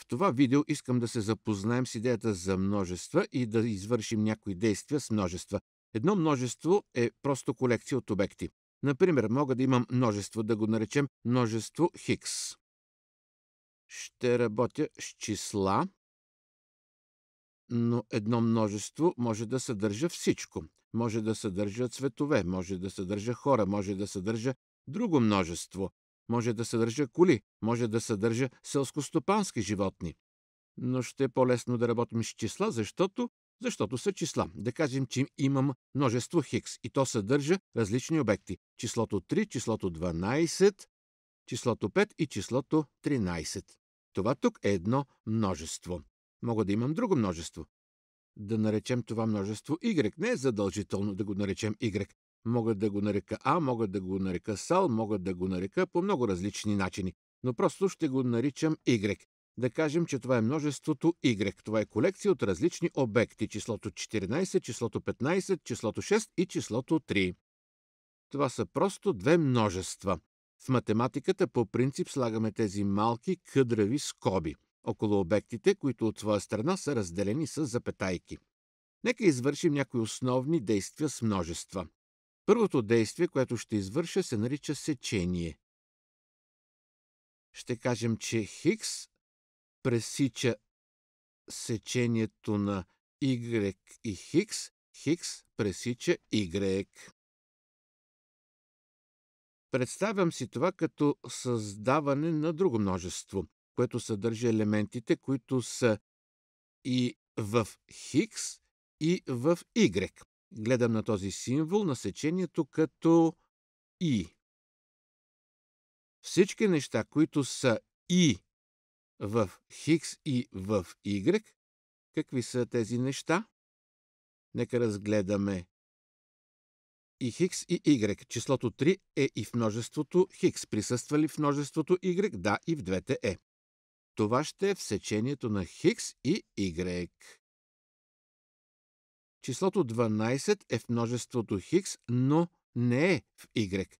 В това видео искам да се запознаем с идеята за множества и да извършим някои действия с множества. Едно множество е просто колекция от обекти. Например, мога да имам множество, да го наречем множество Хикс. Ще работя с числа, но едно множество може да съдържа всичко. Може да съдържа цветове, може да съдържа хора, може да съдържа друго множество може да съдържа коли, може да съдържа селскостопански животни. Но ще е по-лесно да работим с числа, защото защото са числа. Да кажем, че имам множество хикс и то съдържа различни обекти. Числото 3, числото 12, числото 5 и числото 13. Това тук е едно множество. Мога да имам друго множество. Да наречем това множество Y. Не е задължително да го наречем Y. Мога да го нарека А, мога да го нарека Сал, мога да го нарека по много различни начини, но просто ще го наричам Y. Да кажем, че това е множеството Y. Това е колекция от различни обекти. Числото 14, числото 15, числото 6 и числото 3. Това са просто две множества. В математиката по принцип слагаме тези малки къдрави скоби около обектите, които от своя страна са разделени с запетайки. Нека извършим някои основни действия с множества. Първото действие, което ще извърша, се нарича сечение. Ще кажем, че Хикс пресича сечението на Y и Хикс, Хикс пресича Y. Представям си това като създаване на друго множество, което съдържа елементите, които са и в Хикс, и в Y. Гледам на този символ на сечението като И. Всички неща, които са И в Хикс и в Y, какви са тези неща? Нека разгледаме и хикс и y. Числото 3 е и в множеството хикс. Присъства ли в множеството y? Да, и в двете е. Това ще е в сечението на хикс и y. Числото 12 е в множеството хикс, но не е в y.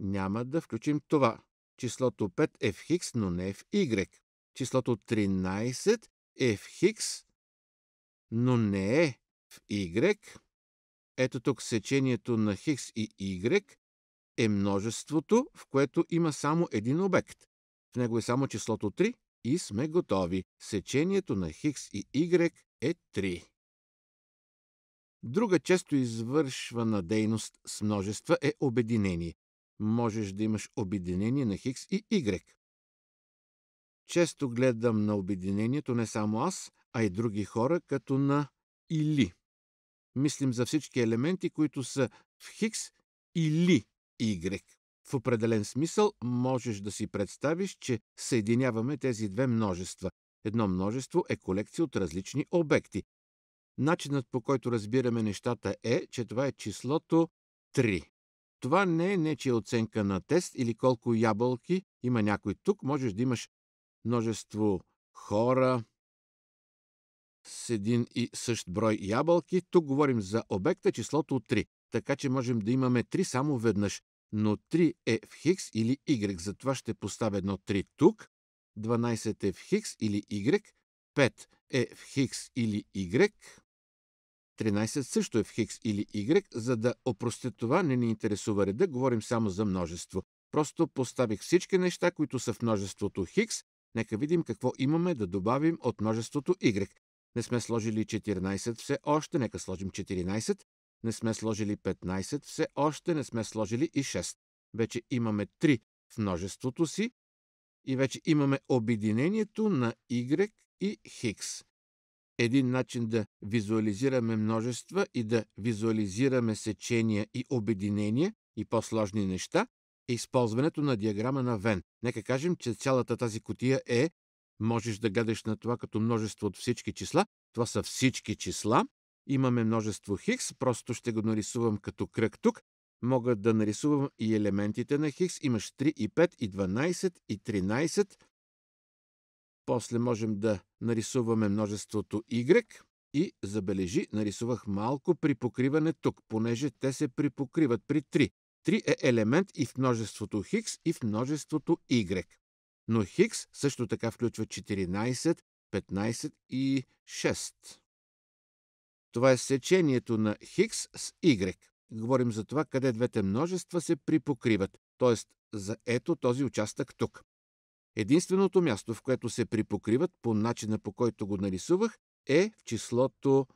Няма да включим това. Числото 5 е в хикс, но не е в y. Числото 13 е в хикс, но не е в y. Ето тук сечението на хикс и y е множеството, в което има само един обект. В него е само числото 3 и сме готови. Сечението на хикс и y е 3. Друга често извършвана дейност с множества е обединение. Можеш да имаш обединение на Хикс и Y. Често гледам на обединението не само аз, а и други хора, като на или. Мислим за всички елементи, които са в Хикс или Y. В определен смисъл можеш да си представиш, че съединяваме тези две множества. Едно множество е колекция от различни обекти, Начинът по който разбираме нещата е, че това е числото 3. Това не е нечия оценка на тест или колко ябълки има някой тук. Можеш да имаш множество хора с един и същ брой ябълки. Тук говорим за обекта числото 3, така че можем да имаме 3 само веднъж. Но 3 е в хикс или y, затова ще поставя едно 3 тук. 12 е в хикс или y, 5 е в хикс или y, 13 също е в хикс или y. За да опростя това, не ни интересува реда, говорим само за множество. Просто поставих всички неща, които са в множеството хикс. Нека видим какво имаме да добавим от множеството y. Не сме сложили 14 все още, нека сложим 14. Не сме сложили 15 все още, не сме сложили и 6. Вече имаме 3 в множеството си и вече имаме обединението на y и хикс един начин да визуализираме множества и да визуализираме сечения и обединения и по-сложни неща е използването на диаграма на Вен. Нека кажем, че цялата тази котия е можеш да гледаш на това като множество от всички числа. Това са всички числа. Имаме множество хикс, просто ще го нарисувам като кръг тук. Мога да нарисувам и елементите на хикс. Имаш 3 и 5 и 12 и 13 после можем да нарисуваме множеството Y и забележи, нарисувах малко при покриване тук, понеже те се припокриват при 3. 3 е елемент и в множеството Хикс и в множеството Y. Но Хикс също така включва 14, 15 и 6. Това е сечението на Хикс с Y. Говорим за това къде двете множества се припокриват, т.е. за ето този участък тук. Единственото място, в което се припокриват по начина по който го нарисувах, е в числото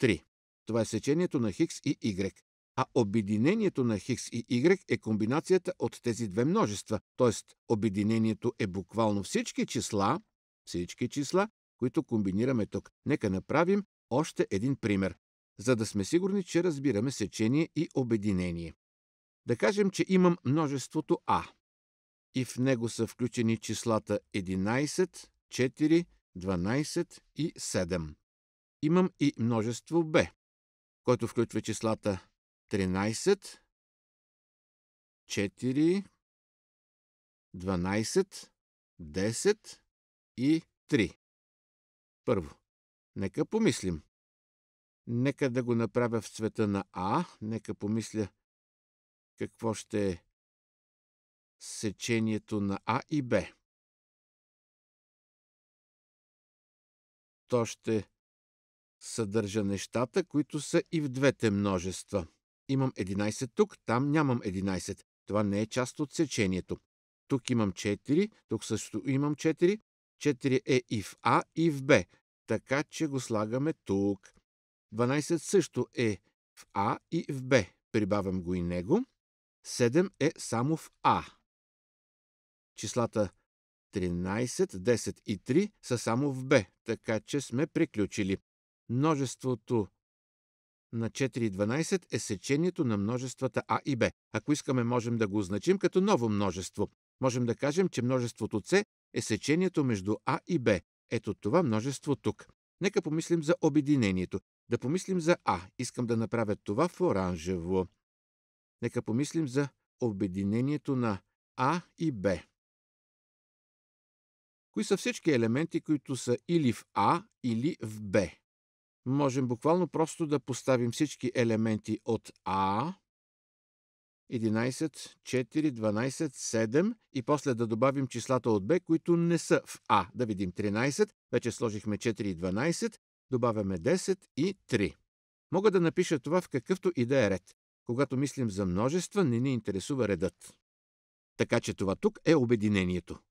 3. Това е сечението на Хикс и Y. А обединението на Хикс и Y е комбинацията от тези две множества, т.е. обединението е буквално всички числа, всички числа, които комбинираме тук. Нека направим още един пример, за да сме сигурни, че разбираме сечение и обединение. Да кажем, че имам множеството А и в него са включени числата 11, 4, 12 и 7. Имам и множество Б, който включва числата 13, 4, 12, 10 и 3. Първо, нека помислим. Нека да го направя в цвета на А, нека помисля какво ще е сечението на А и Б. То ще съдържа нещата, които са и в двете множества. Имам 11 тук, там нямам 11. Това не е част от сечението. Тук имам 4, тук също имам 4. 4 е и в А, и в Б, така че го слагаме тук. 12 също е в А и в Б. Прибавям го и него. 7 е само в А. Числата 13, 10 и 3 са само в Б, така че сме приключили. Множеството на 4 и 12 е сечението на множествата А и Б. Ако искаме, можем да го означим като ново множество. Можем да кажем, че множеството С е сечението между А и Б. Ето това множество тук. Нека помислим за обединението. Да помислим за А. Искам да направя това в оранжево. Нека помислим за обединението на А и Б кои са всички елементи, които са или в А, или в Б. Можем буквално просто да поставим всички елементи от А, 11, 4, 12, 7 и после да добавим числата от Б, които не са в А. Да видим 13, вече сложихме 4 и 12, добавяме 10 и 3. Мога да напиша това в какъвто и да е ред. Когато мислим за множества, не ни интересува редът. Така че това тук е обединението.